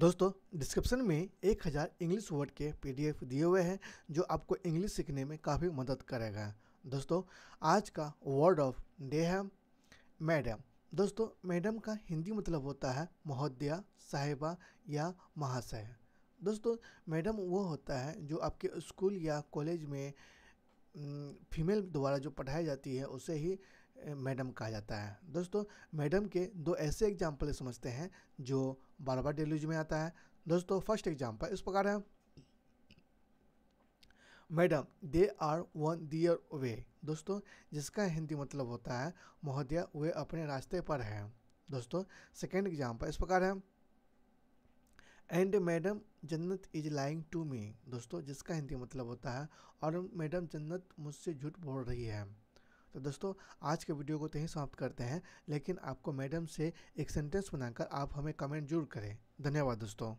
दोस्तों डिस्क्रिप्शन में 1000 English word के पीडीएफ दिए हुए हैं जो आपको इंग्लिश सीखने में काफ़ी मदद करेगा दोस्तों आज का वर्ड ऑफ डे है मैडम दोस्तों मैडम का हिंदी मतलब होता है महोदया साहिबा या महाशय दोस्तों मैडम वो होता है जो आपके स्कूल या कॉलेज में फीमेल हम्म, द्वारा जो पढ़ाई जाती है उसे ही मैडम कहा जाता है दोस्तों मैडम के दो ऐसे एग्जाम्पल समझते हैं जो बार बार डेलीज में आता है दोस्तों फर्स्ट एग्जाम्पल इस प्रकार है madam they are on their way दोस्तों जिसका हिंदी मतलब होता है महोदया वे अपने रास्ते पर हैं दोस्तों सेकेंड एग्जाम्पल इस प्रकार है and madam Jannat is lying to me दोस्तों जिसका हिंदी मतलब होता है और मैडम जन्नत मुझसे झूठ बोल रही है तो दोस्तों आज के वीडियो को तो ही समाप्त करते हैं लेकिन आपको मैडम से एक सेंटेंस बनाकर आप हमें कमेंट जरूर करें धन्यवाद दोस्तों